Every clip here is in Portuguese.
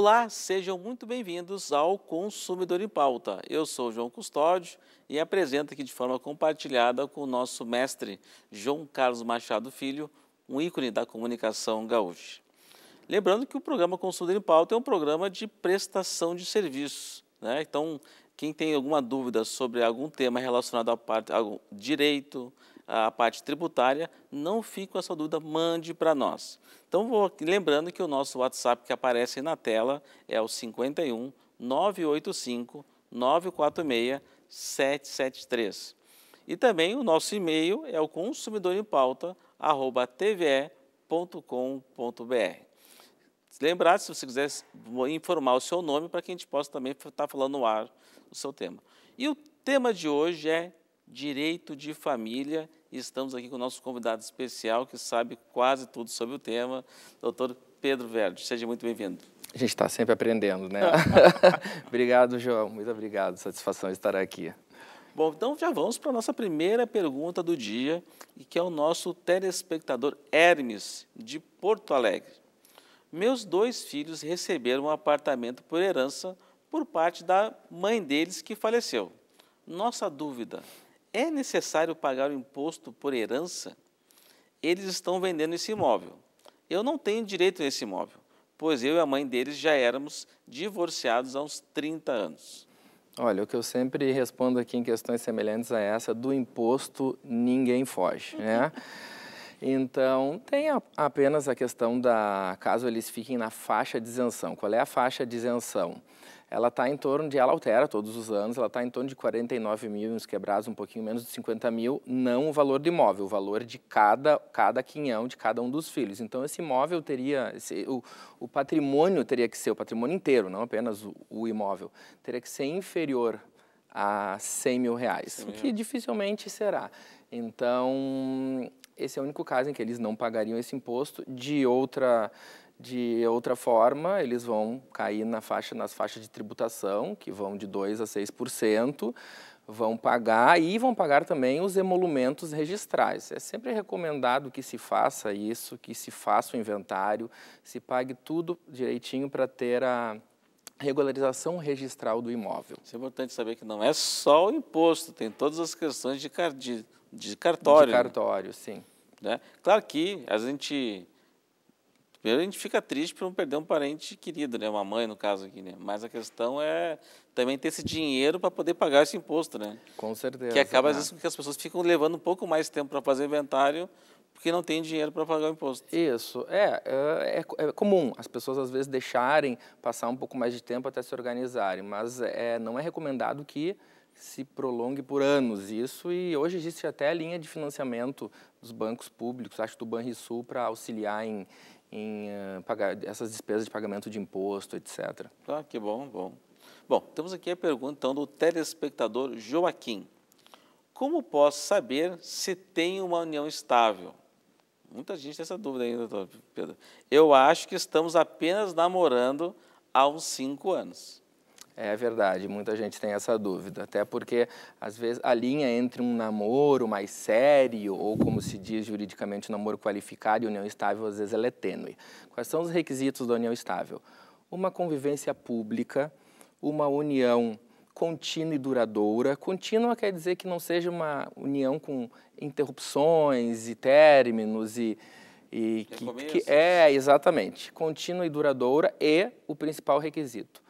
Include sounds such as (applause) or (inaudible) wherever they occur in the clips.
Olá, sejam muito bem-vindos ao Consumidor em Pauta. Eu sou João Custódio e apresento aqui de forma compartilhada com o nosso mestre João Carlos Machado Filho, um ícone da comunicação gaúcha. Lembrando que o programa Consumidor em Pauta é um programa de prestação de serviços. Né? Então, quem tem alguma dúvida sobre algum tema relacionado à parte, ao direito, à parte tributária, não fique com essa dúvida, mande para nós. Então, vou lembrando que o nosso WhatsApp que aparece na tela é o 51 985 946 773. E também o nosso e-mail é o consumidor em Lembrar, se você quiser informar o seu nome, para que a gente possa também estar tá falando no ar o seu tema. E o tema de hoje é direito de família e estamos aqui com o nosso convidado especial, que sabe quase tudo sobre o tema, doutor Pedro Verde. Seja muito bem-vindo. A gente está sempre aprendendo, né? (laughs) obrigado, João. Muito obrigado. Satisfação estar aqui. Bom, então já vamos para a nossa primeira pergunta do dia, que é o nosso telespectador Hermes, de Porto Alegre. Meus dois filhos receberam um apartamento por herança por parte da mãe deles que faleceu. Nossa dúvida é necessário pagar o imposto por herança? Eles estão vendendo esse imóvel. Eu não tenho direito nesse imóvel, pois eu e a mãe deles já éramos divorciados há uns 30 anos. Olha, o que eu sempre respondo aqui em questões semelhantes a essa, do imposto ninguém foge, né? (laughs) Então, tem a, apenas a questão da caso eles fiquem na faixa de isenção. Qual é a faixa de isenção? ela está em torno de, ela altera todos os anos, ela está em torno de 49 mil uns quebrados, um pouquinho menos de 50 mil, não o valor do imóvel, o valor de cada, cada quinhão, de cada um dos filhos. Então, esse imóvel teria, esse, o, o patrimônio teria que ser, o patrimônio inteiro, não apenas o, o imóvel, teria que ser inferior a 100 mil reais, 100 mil. o que dificilmente será. Então, esse é o único caso em que eles não pagariam esse imposto. De outra, de outra forma, eles vão cair na faixa, nas faixas de tributação, que vão de 2% a 6%, vão pagar e vão pagar também os emolumentos registrais. É sempre recomendado que se faça isso, que se faça o inventário, se pague tudo direitinho para ter a regularização registral do imóvel. Isso é importante saber que não é só o imposto, tem todas as questões de, car de, de cartório. De cartório, né? sim. Né? Claro que a gente Primeiro a gente fica triste por não perder um parente querido, né? Uma mãe, no caso aqui, né? Mas a questão é também ter esse dinheiro para poder pagar esse imposto, né? Com certeza. Que acaba, né? às vezes, que as pessoas ficam levando um pouco mais tempo para fazer inventário porque não tem dinheiro para pagar o imposto. Isso, é, é, é, é, comum as pessoas às vezes deixarem passar um pouco mais de tempo até se organizarem, mas é, não é recomendado que se prolongue por anos isso e hoje existe até a linha de financiamento dos bancos públicos, acho do Banrisul, para auxiliar em, em uh, pagar essas despesas de pagamento de imposto, etc. Ah, que bom, bom. Bom, temos aqui a pergunta então, do telespectador Joaquim. Como posso saber se tem uma união estável? Muita gente tem essa dúvida ainda, doutor Pedro. Eu acho que estamos apenas namorando há uns cinco anos. É verdade, muita gente tem essa dúvida, até porque às vezes a linha entre um namoro mais sério ou como se diz juridicamente um namoro qualificado e união estável às vezes ela é tênue. Quais são os requisitos da união estável? Uma convivência pública, uma união contínua e duradoura. Contínua quer dizer que não seja uma união com interrupções e términos e e que, que é exatamente contínua e duradoura e o principal requisito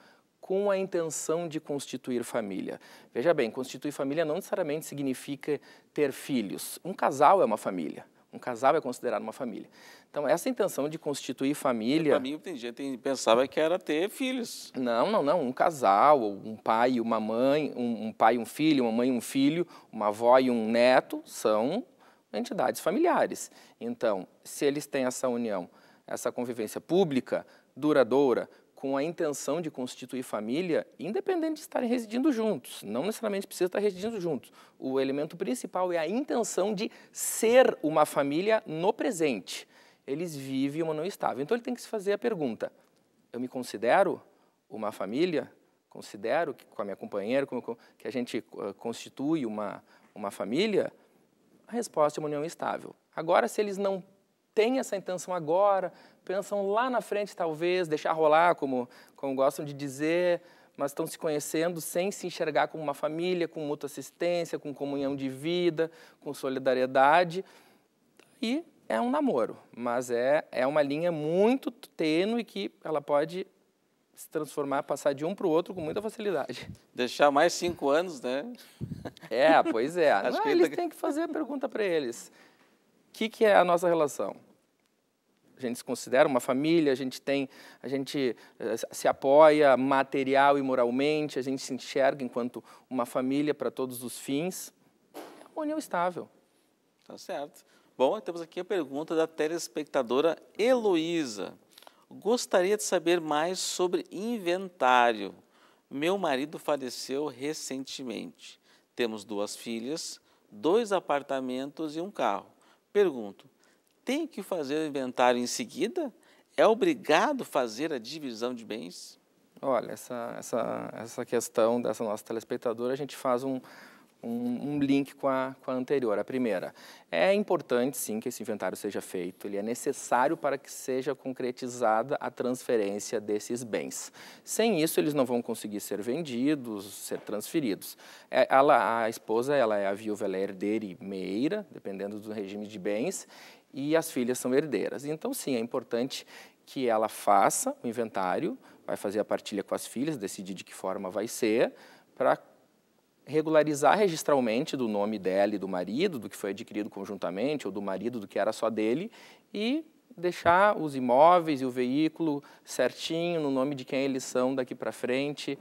com a intenção de constituir família. Veja bem, constituir família não necessariamente significa ter filhos. Um casal é uma família. Um casal é considerado uma família. Então, essa intenção de constituir família. Para mim, tem gente que pensava que era ter filhos. Não, não, não. Um casal, um pai e uma mãe, um, um pai e um filho, uma mãe e um filho, uma avó e um neto são entidades familiares. Então, se eles têm essa união, essa convivência pública, duradoura, com a intenção de constituir família, independente de estarem residindo juntos. Não necessariamente precisa estar residindo juntos. O elemento principal é a intenção de ser uma família no presente. Eles vivem uma não estável. Então ele tem que se fazer a pergunta: eu me considero uma família? Considero que com a minha companheira, que a gente eh, constitui uma, uma família? A resposta é uma união estável. Agora, se eles não tem essa intenção agora, pensam lá na frente talvez, deixar rolar, como, como gostam de dizer, mas estão se conhecendo sem se enxergar como uma família, com mútua assistência, com comunhão de vida, com solidariedade. E é um namoro, mas é, é uma linha muito tênue que ela pode se transformar, passar de um para o outro com muita facilidade. Deixar mais cinco anos, né? É, pois é. Não, (laughs) ah, que eles tá... têm que fazer a pergunta para eles que, que é a nossa relação? A gente se considera uma família, a gente tem, a gente eh, se apoia material e moralmente, a gente se enxerga enquanto uma família para todos os fins. É uma união estável. Tá certo. Bom, temos aqui a pergunta da telespectadora Heloísa. Gostaria de saber mais sobre inventário. Meu marido faleceu recentemente. Temos duas filhas, dois apartamentos e um carro. Pergunto: tem que fazer o inventário em seguida? É obrigado fazer a divisão de bens? Olha, essa, essa, essa questão dessa nossa telespectadora, a gente faz um, um, um link com a, com a anterior. A primeira, é importante sim que esse inventário seja feito, ele é necessário para que seja concretizada a transferência desses bens. Sem isso, eles não vão conseguir ser vendidos, ser transferidos. É, ela, a esposa ela é a viúva, ela é herdeira e meira, dependendo do regime de bens, e as filhas são herdeiras. Então, sim, é importante que ela faça o inventário, vai fazer a partilha com as filhas, decidir de que forma vai ser, para regularizar registralmente do nome dela e do marido, do que foi adquirido conjuntamente, ou do marido do que era só dele, e deixar os imóveis e o veículo certinho no nome de quem eles são daqui para frente.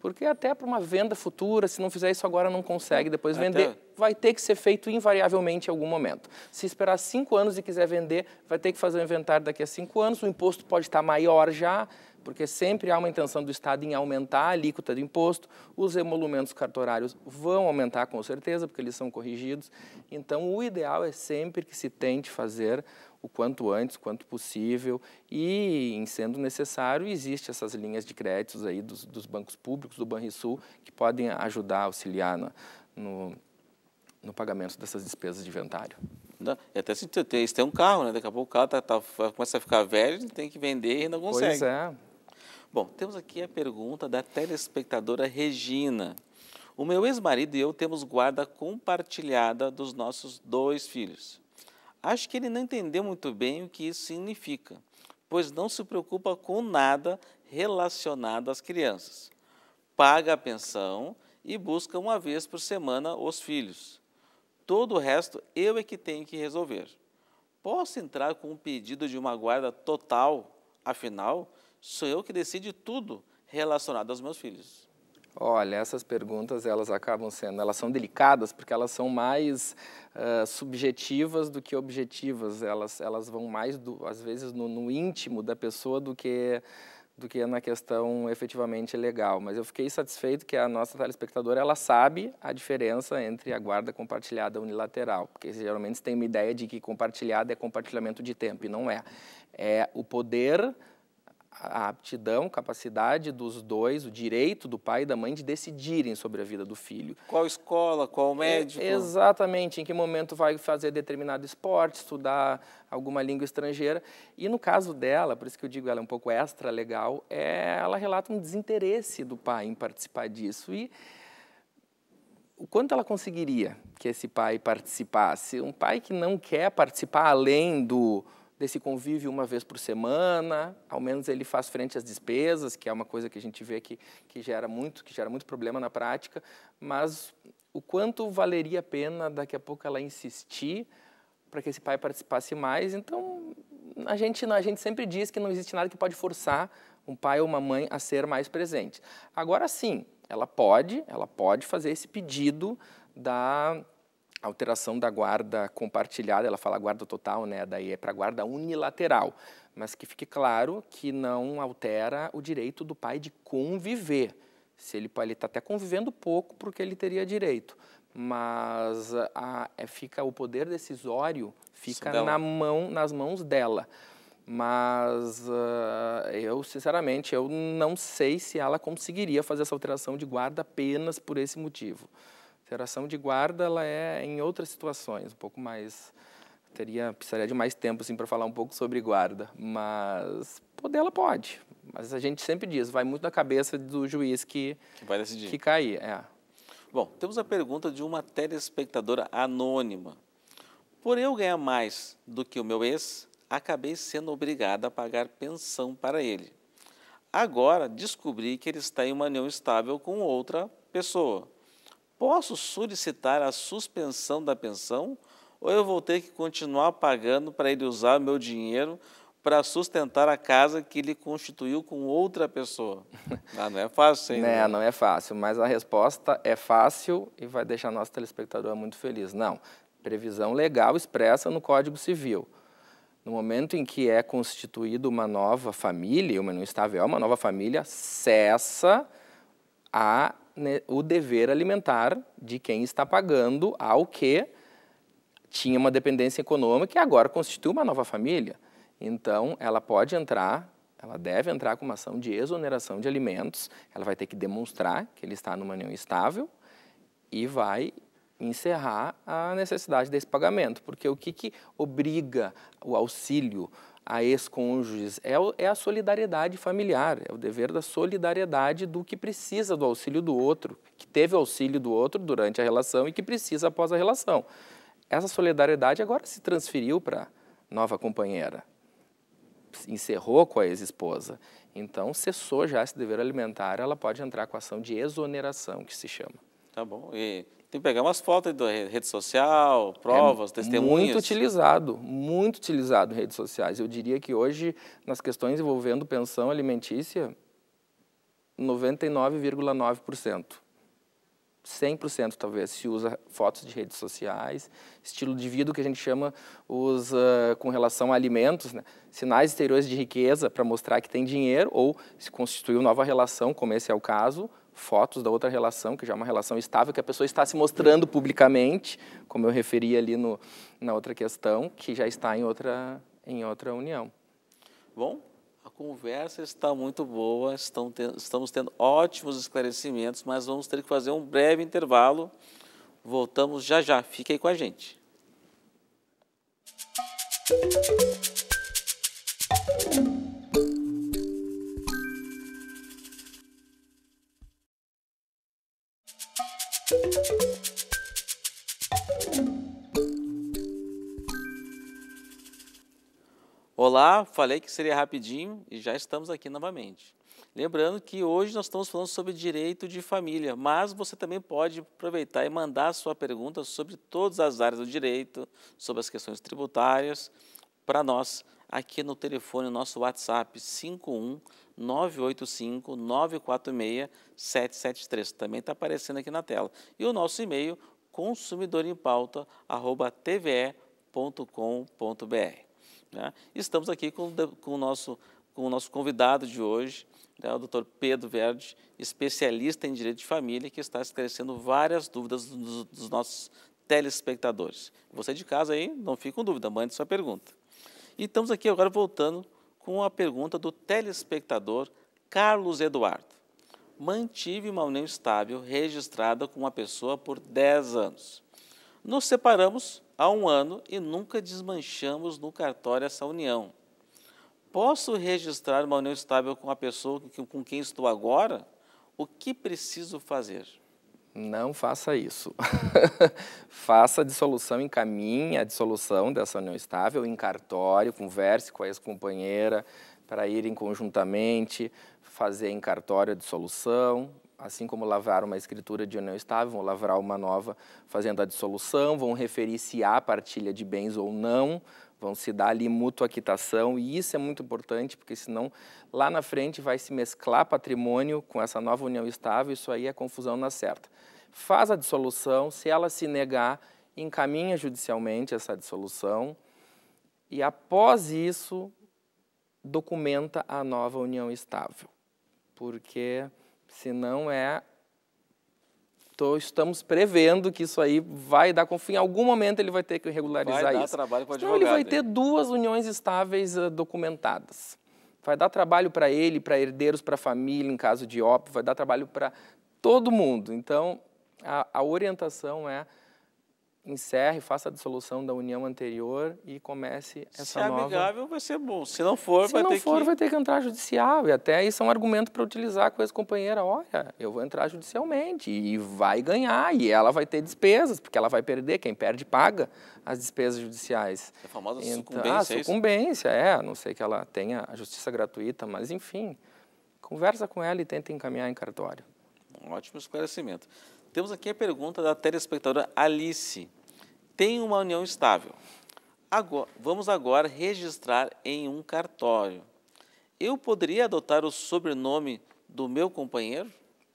Porque até para uma venda futura, se não fizer isso agora, não consegue depois até... vender. Vai ter que ser feito invariavelmente em algum momento. Se esperar cinco anos e quiser vender, vai ter que fazer o um inventário daqui a cinco anos, o imposto pode estar maior já porque sempre há uma intenção do Estado em aumentar a alíquota do imposto, os emolumentos cartorários vão aumentar com certeza, porque eles são corrigidos. Então, o ideal é sempre que se tente fazer o quanto antes, o quanto possível, e, em sendo necessário, existem essas linhas de créditos aí dos, dos, bancos públicos, do Banrisul, que podem ajudar, auxiliar no, no, no pagamento dessas despesas de inventário. Não, até se tem, tem um carro, né? Daqui a pouco o carro tá, tá, começa a ficar velho, tem que vender e não consegue. Pois é. Bom, temos aqui a pergunta da telespectadora Regina. O meu ex-marido e eu temos guarda compartilhada dos nossos dois filhos. Acho que ele não entendeu muito bem o que isso significa, pois não se preocupa com nada relacionado às crianças. Paga a pensão e busca uma vez por semana os filhos. Todo o resto eu é que tenho que resolver. Posso entrar com um pedido de uma guarda total? Afinal, sou eu que decide tudo relacionado aos meus filhos. Olha, essas perguntas elas acabam sendo, elas são delicadas porque elas são mais uh, subjetivas do que objetivas. Elas, elas vão mais, do, às vezes, no, no íntimo da pessoa do que do que na questão efetivamente legal. Mas eu fiquei satisfeito que a nossa telespectadora ela sabe a diferença entre a guarda compartilhada unilateral, porque geralmente tem uma ideia de que compartilhada é compartilhamento de tempo e não é. É o poder a aptidão, capacidade dos dois, o direito do pai e da mãe de decidirem sobre a vida do filho. Qual escola, qual é, médico? É, exatamente, em que momento vai fazer determinado esporte, estudar alguma língua estrangeira. E no caso dela, por isso que eu digo ela é um pouco extra legal, é, ela relata um desinteresse do pai em participar disso. E o quanto ela conseguiria que esse pai participasse? Um pai que não quer participar além do desse convívio uma vez por semana, ao menos ele faz frente às despesas, que é uma coisa que a gente vê que, que gera muito, que gera muito problema na prática, mas o quanto valeria a pena daqui a pouco ela insistir para que esse pai participasse mais. Então, a gente, a gente sempre diz que não existe nada que pode forçar um pai ou uma mãe a ser mais presente. Agora sim, ela pode, ela pode fazer esse pedido da a alteração da guarda compartilhada, ela fala guarda total, né? Daí é para guarda unilateral, mas que fique claro que não altera o direito do pai de conviver. Se ele está até convivendo pouco, porque ele teria direito, mas a, é, fica o poder decisório fica na mão, nas mãos dela. Mas uh, eu, sinceramente, eu não sei se ela conseguiria fazer essa alteração de guarda apenas por esse motivo. Interação de guarda ela é em outras situações, um pouco mais teria precisaria de mais tempo assim para falar um pouco sobre guarda, mas poder ela pode. Mas a gente sempre diz, vai muito da cabeça do juiz que que vai decidir. Que cair, é. Bom, temos a pergunta de uma telespectadora anônima. Por eu ganhar mais do que o meu ex, acabei sendo obrigada a pagar pensão para ele. Agora descobri que ele está em uma união estável com outra pessoa. Posso solicitar a suspensão da pensão ou eu vou ter que continuar pagando para ele usar o meu dinheiro para sustentar a casa que ele constituiu com outra pessoa? (laughs) Ah, não é fácil, hein? não, é, não é fácil, mas a resposta é fácil e vai deixar nosso telespectador muito feliz. Não, previsão legal expressa no Código Civil. No momento em que é constituída uma nova família, uma não estável, é uma nova família, cessa a né, o dever alimentar de quem está pagando ao que tinha uma dependência econômica e agora constitui uma nova família. Então, ela pode entrar, ela deve entrar com uma ação de exoneração de alimentos, ela vai ter que demonstrar que ele está numa união estável e vai encerrar a necessidade desse pagamento, porque o que, que obriga o auxílio a ex-cônjuges. É, é a solidariedade familiar, é o dever da solidariedade do que precisa do auxílio do outro, que teve auxílio do outro durante a relação e que precisa após a relação. Essa solidariedade agora se transferiu para nova companheira, encerrou com a ex-esposa. Então, cessou já esse dever alimentar, ela pode entrar com a ação de exoneração, que se chama. Tá bom. E tem que pegar umas fotos da rede social, provas, é testemunhas. Muito utilizado, muito utilizado em redes sociais. Eu diria que hoje, nas questões envolvendo pensão alimentícia, 99,9%. 100% talvez se usa fotos de redes sociais, estilo de vida que a gente chama os, uh, com relação a alimentos, né? sinais exteriores de riqueza para mostrar que tem dinheiro ou se constituiu nova relação, como esse é o caso, fotos da outra relação, que já é uma relação estável, que a pessoa está se mostrando publicamente, como eu referi ali no, na outra questão, que já está em outra, em outra união. Bom, a conversa está muito boa, estamos tendo ótimos esclarecimentos, mas vamos ter que fazer um breve intervalo. Voltamos já já, fique aí com a gente. Música Olá, falei que seria rapidinho e já estamos aqui novamente. Lembrando que hoje nós estamos falando sobre direito de família, mas você também pode aproveitar e mandar sua pergunta sobre todas as áreas do direito, sobre as questões tributárias, para nós aqui no telefone, nosso WhatsApp 51 985 946 773. Também está aparecendo aqui na tela. E o nosso e-mail consumidorempauta@tve.com.br. Né? Estamos aqui com, com, o nosso, com o nosso convidado de hoje, né, o doutor Pedro Verde, especialista em direito de família, que está esclarecendo várias dúvidas dos, dos nossos telespectadores. Você de casa aí, não fique com dúvida, mande sua pergunta. E estamos aqui agora voltando com a pergunta do telespectador Carlos Eduardo. Mantive uma união estável registrada com uma pessoa por 10 anos. Nos separamos há um ano e nunca desmanchamos no cartório essa união. Posso registrar uma união estável com a pessoa com quem estou agora? O que preciso fazer? Não faça isso. (laughs) faça a dissolução, encaminhe a dissolução dessa união estável em cartório, converse com a ex-companheira para irem conjuntamente fazer em cartório a dissolução, assim como lavraram uma escritura de união estável, vão lavrar uma nova fazendo a dissolução, vão referir se há partilha de bens ou não, vão se dar ali mútua quitação, e isso é muito importante, porque senão lá na frente vai se mesclar patrimônio com essa nova união estável, isso aí é confusão na certa. Faz a dissolução, se ela se negar, encaminha judicialmente essa dissolução, e após isso, documenta a nova união estável, porque se não é, tô, estamos prevendo que isso aí vai dar conflito. Em algum momento ele vai ter que regularizar vai dar isso. Trabalho para advogado, ele vai ter duas uniões estáveis uh, documentadas. Vai dar trabalho para ele, para herdeiros, para família, em caso de óbito, vai dar trabalho para todo mundo. Então, a, a orientação é encerre, faça a dissolução da união anterior e comece essa Se nova... Se amigável vai ser bom, se não for se vai não ter for, que... vai ter que entrar judicial, e até isso é um argumento para utilizar com a ex-companheira, olha, eu vou entrar judicialmente e vai ganhar, e ela vai ter despesas, porque ela vai perder, quem perde paga as despesas judiciais. É a famosa então, sucumbência. Ah, é sucumbência, é, a não sei que ela tenha a justiça gratuita, mas enfim, conversa com ela e tenta encaminhar em cartório. Um ótimo esclarecimento. Temos aqui a pergunta da telespectadora Alice. Tem uma união estável. Agora, vamos agora registrar em um cartório. Eu poderia adotar o sobrenome do meu companheiro?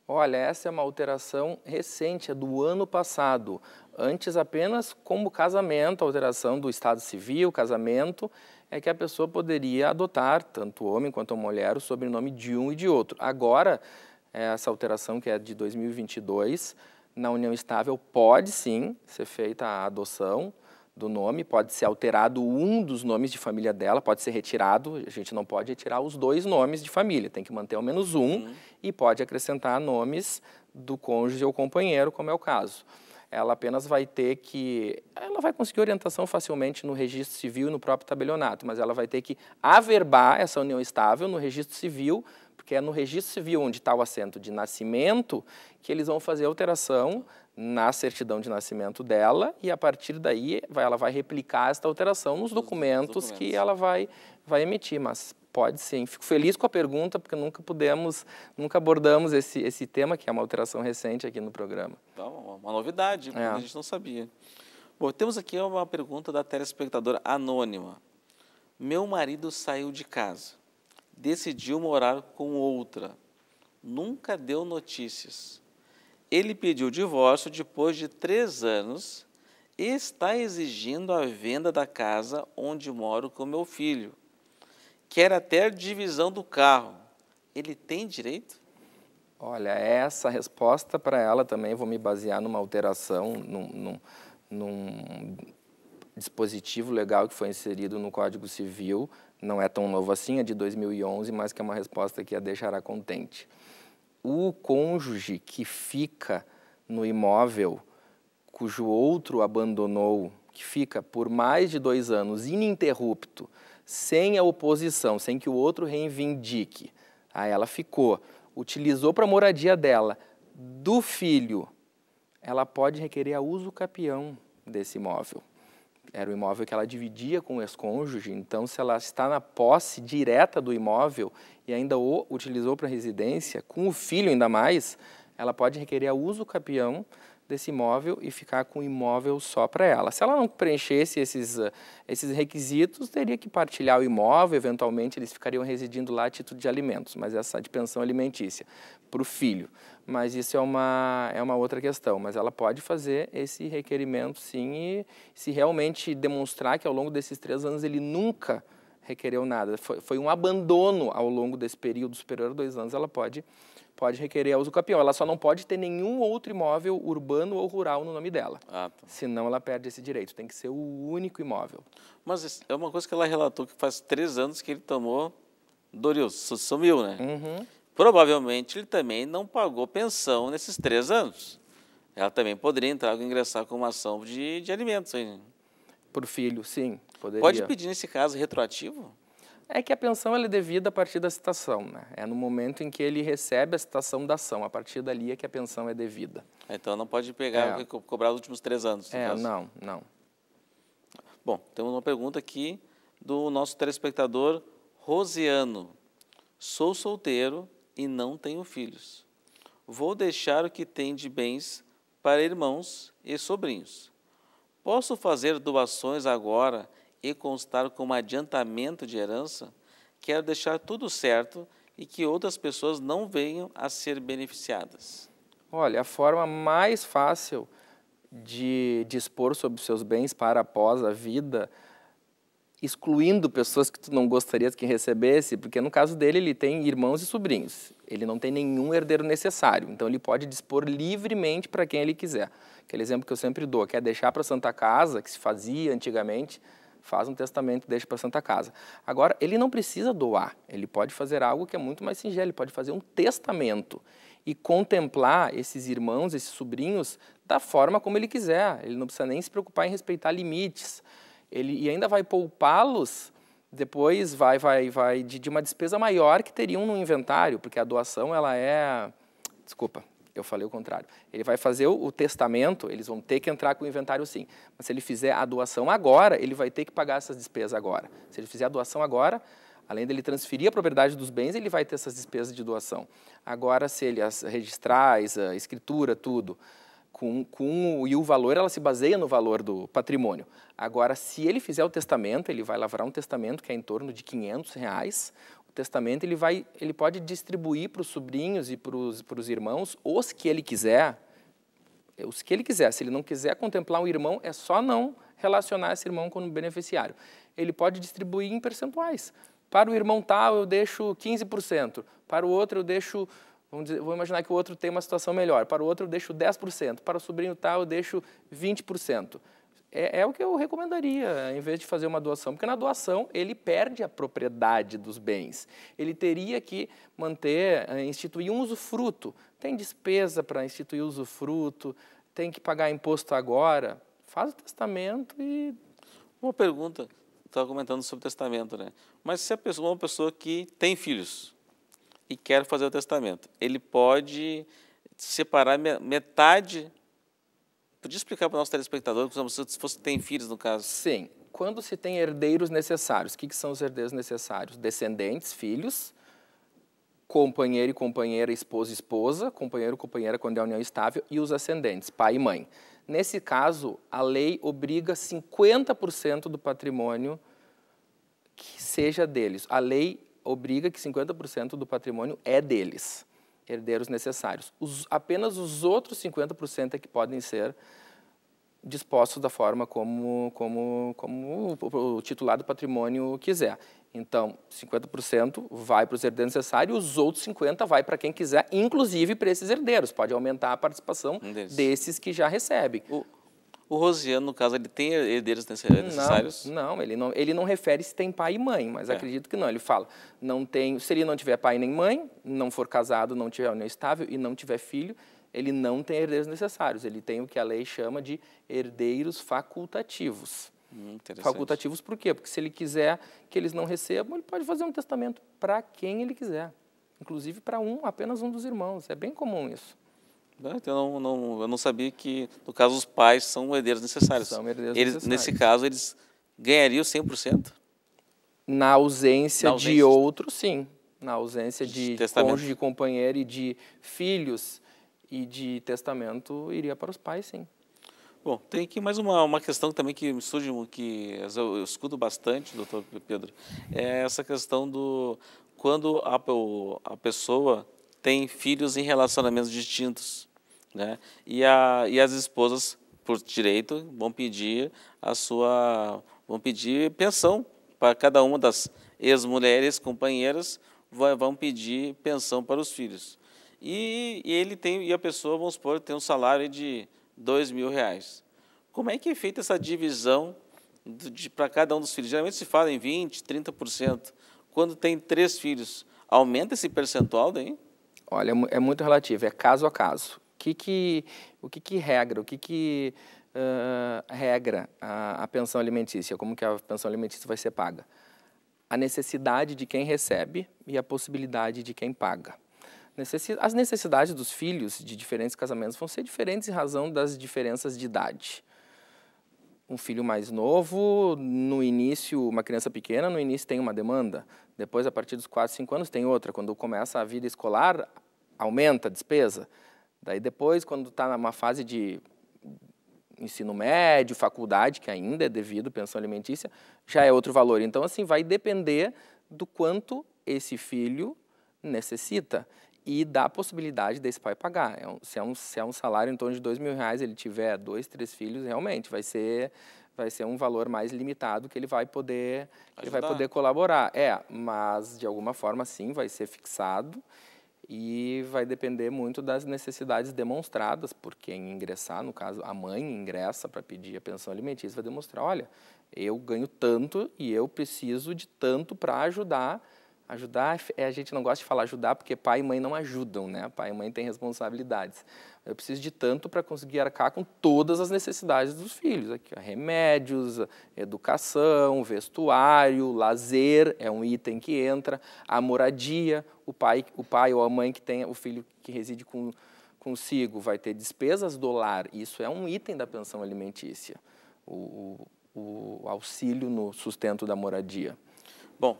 Olha, essa é uma alteração recente, é do ano passado. Antes, apenas como casamento, alteração do Estado Civil, casamento, é que a pessoa poderia adotar, tanto homem quanto mulher, o sobrenome de um e de outro. Agora, é essa alteração que é de 2022, na união estável pode sim ser feita a adoção do nome, pode ser alterado um dos nomes de família dela, pode ser retirado, a gente não pode retirar os dois nomes de família, tem que manter ao menos um uhum. e pode acrescentar nomes do cônjuge ou companheiro, como é o caso. Ela apenas vai ter que. Ela vai conseguir orientação facilmente no registro civil e no próprio tabelionato, mas ela vai ter que averbar essa união estável no registro civil que é no registro civil onde está o assento de nascimento que eles vão fazer alteração na certidão de nascimento dela e a partir daí vai, ela vai replicar esta alteração nos documentos, documentos, que ela vai, vai emitir, mas pode sim. Fico feliz com a pergunta porque nunca pudemos, nunca abordamos esse, esse tema que é uma alteração recente aqui no programa. Então, uma novidade, é. a gente não sabia. Bom, temos aqui uma pergunta da telespectadora anônima. Meu marido saiu de casa decidiu morar com outra. Nunca deu notícias. Ele pediu divórcio depois de três anos e está exigindo a venda da casa onde moro com meu filho. Quer até a divisão do carro. Ele tem direito? Olha, essa resposta para ela também vou me basear numa alteração, num, num, num dispositivo legal que foi inserido no Código Civil não é tão novo assim, é de 2011, mas que é uma resposta que a deixará contente. O cônjuge que fica no imóvel cujo outro abandonou, que fica por mais de dois anos ininterrupto, sem a oposição, sem que o outro reivindique, aí ela ficou, utilizou para a moradia dela, do filho, ela pode requerer a uso capião desse imóvel. Era o imóvel que ela dividia com o ex-cônjuge, então se ela está na posse direta do imóvel e ainda o utilizou para residência, com o filho ainda mais, ela pode requerer a uso capião desse imóvel e ficar com o imóvel só para ela. Se ela não preenchesse esses, ah, esses requisitos, teria que partilhar o imóvel, eventualmente eles ficariam residindo lá a título de alimentos, mas essa de pensão alimentícia para o filho. Mas isso é uma, é uma outra questão, mas ela pode fazer esse requerimento sim e se realmente demonstrar que ao longo desses três anos ele nunca requereu nada, foi, foi um abandono ao longo desse período superior a dois anos, ela pode pode requerer a usucapião. Ela só não pode ter nenhum outro imóvel urbano ou rural no nome dela. Ah, tá. Senão ela perde esse direito. Tem que ser o único imóvel. Mas é uma coisa que ela relatou que faz três anos que ele tomou Doril, sumiu, né? Uhum. Provavelmente ele também não pagou pensão nesses três anos. Ela também poderia entrar ingressar com uma ação de, de alimentos. Hein? Por filho, sim. Poderia. Pode pedir, nesse caso, retroativo? É que a pensão é devida a partir da citação, né? É no momento em que ele recebe a citação da ação, a partir dali é que a pensão é devida. Então não pode pegar, é. cobrar os últimos três anos. É, caso. não, não. Bom, temos uma pergunta aqui do nosso telespectador Rosiano. Sou solteiro e não tenho filhos. Vou deixar o que tem de bens para irmãos e sobrinhos. Posso fazer doações agora e constar como adiantamento de herança, quero deixar tudo certo e que outras pessoas não venham a ser beneficiadas. Olha, a forma mais fácil de dispor sobre seus bens para após a vida, excluindo pessoas que tu não gostarias que recebesse, porque no caso dele ele tem irmãos e sobrinhos. Ele não tem nenhum herdeiro necessário, então ele pode dispor livremente para quem ele quiser. Aquele exemplo que eu sempre dou, que é deixar para a Santa Casa, que se fazia antigamente, faz um testamento, deixa para Santa Casa. Agora, ele não precisa doar, ele pode fazer algo que é muito mais singelo, ele pode fazer um testamento e contemplar esses irmãos, esses sobrinhos, da forma como ele quiser. Ele não precisa nem se preocupar em respeitar limites. Ele, e ainda vai poupá-los depois vai vai vai de, de uma despesa maior que teriam no inventário, porque a doação ela é desculpa, eu falei o contrário. Ele vai fazer o, testamento, eles vão ter que entrar com o inventário sim. Mas se ele fizer a doação agora, ele vai ter que pagar essas despesas agora. Se ele fizer a doação agora, além dele transferir a propriedade dos bens, ele vai ter essas despesas de doação. Agora, se ele as registrar, a escritura, tudo, com, com, e o valor, ela se baseia no valor do patrimônio. Agora, se ele fizer o testamento, ele vai lavrar um testamento que é em torno de 500 reais, testamento ele vai, ele pode distribuir para os sobrinhos e para os irmãos os que ele quiser, é, os que ele quiser. Se ele não quiser contemplar um irmão, é só não relacionar esse irmão com o beneficiário. Ele pode distribuir em percentuais. Para o irmão tal eu deixo 15%, para o outro eu deixo Vamos dizer, vou imaginar que o outro tem uma situação melhor. Para o outro, eu deixo 10%. Para o sobrinho tal, eu deixo 20% é, é, o que eu recomendaria, em vez de fazer uma doação, porque na doação ele perde a propriedade dos bens. Ele teria que manter, eh, instituir um usufruto. Tem despesa para instituir usufruto, tem que pagar imposto agora. Faz o testamento e. Uma pergunta, estava comentando sobre testamento, né? Mas se a pessoa, uma pessoa que tem filhos e quer fazer o testamento, ele pode separar metade Podia explicar para o nosso telespectador, se fosse tem filhos no caso? Sim. Quando se tem herdeiros necessários, o que, que são os herdeiros necessários? Descendentes, filhos, companheiro e companheira, esposa e esposa, companheiro e companheira quando é a união é estável e os ascendentes, pai e mãe. Nesse caso, a lei obriga 50% do patrimônio que seja deles. A lei obriga que 50% do patrimônio é deles herdeiros necessários. Os, apenas os outros 50% é que podem ser dispostos da forma como, como, como o, o titular do patrimônio quiser. Então, 50% vai para os herdeiros necessários, os outros 50% vai para quem quiser, inclusive para esses herdeiros. Pode aumentar a participação um desses. desses. que já recebem. O, o Rosiano, no caso, ele tem herdeiros necessários? Não, não, ele não, ele não refere se tem pai e mãe, mas é. acredito que não. Ele fala, não tem, se ele não tiver pai nem mãe, não for casado, não tiver união estável e não tiver filho, ele não tem herdeiros necessários. Ele tem o que a lei chama de herdeiros facultativos. Hum, facultativos por quê? Porque se ele quiser que eles não recebam, ele pode fazer um testamento para quem ele quiser, inclusive para um, apenas um dos irmãos. É bem comum isso. Né? Então, não, não, eu não sabia que, no caso, os pais são herdeiros necessários. São herdeiros eles, necessários. Nesse caso, eles ganhariam 100%? Na ausência, Na ausência de outro, sim. Na ausência de, de cônjuge, companheiro e de filhos e de testamento, iria para os pais, sim. Bom, tem aqui mais uma, uma questão também que me surge, que eu, eu escuto bastante, doutor Pedro, é essa questão do quando a, a pessoa tem filhos em relacionamentos distintos. Né? E, a, e as esposas, por direito, vão pedir a sua. vão pedir pensão para cada uma das ex-mulheres, companheiras, vão pedir pensão para os filhos. E, e, ele tem, e a pessoa, vamos supor, tem um salário de dois mil reais. Como é que é feita essa divisão para cada um dos filhos? Geralmente se fala em 20%, 30%. Quando tem três filhos, aumenta esse percentual daí? Olha, é, é muito relativo, é caso a caso que que, o que, que regra, o que, que uh, regra a, a pensão alimentícia, como que a pensão alimentícia vai ser paga? A necessidade de quem recebe e a possibilidade de quem paga. As necessidades dos filhos de diferentes casamentos vão ser diferentes em razão das diferenças de idade. Um filho mais novo, no início, uma criança pequena, no início tem uma demanda. Depois, a partir dos 4, 5 anos, tem outra. Quando começa a vida escolar, aumenta a despesa. Daí depois, quando está numa fase de ensino médio, faculdade, que ainda é devido pensão alimentícia, já é outro valor. Então, assim, vai depender do quanto esse filho necessita e da possibilidade desse pai pagar. É um, se, é um, se é um salário em torno de dois mil reais, ele tiver dois, três filhos, realmente vai ser vai ser um valor mais limitado que ele vai poder ele vai poder colaborar. É, mas de alguma forma sim vai ser fixado e vai depender muito das necessidades demonstradas por quem ingressar. No caso, a mãe ingressa para pedir a pensão alimentícia, vai demonstrar: olha, eu ganho tanto e eu preciso de tanto para ajudar. Ajudar, é, a gente não gosta de falar ajudar porque pai e mãe não ajudam, né? Pai e mãe têm responsabilidades. Eu preciso de tanto para conseguir arcar com todas as necessidades dos filhos. Aqui, ó, remédios, educação, vestuário, lazer é um item que entra, a moradia, o pai, o pai ou a mãe que tem o filho que reside com, consigo vai ter despesas do lar. Isso é um item da pensão alimentícia, o, o, o auxílio no sustento da moradia. Bom,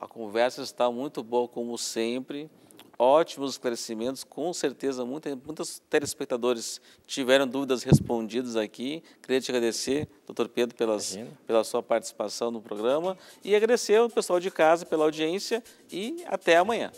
a conversa está muito boa, como sempre ótimos esclarecimentos, com certeza muita, muitos telespectadores tiveram dúvidas respondidas aqui. Queria te agradecer, doutor Pedro, pelas, pela sua participação no programa e agradecer ao pessoal de casa pela audiência e até amanhã.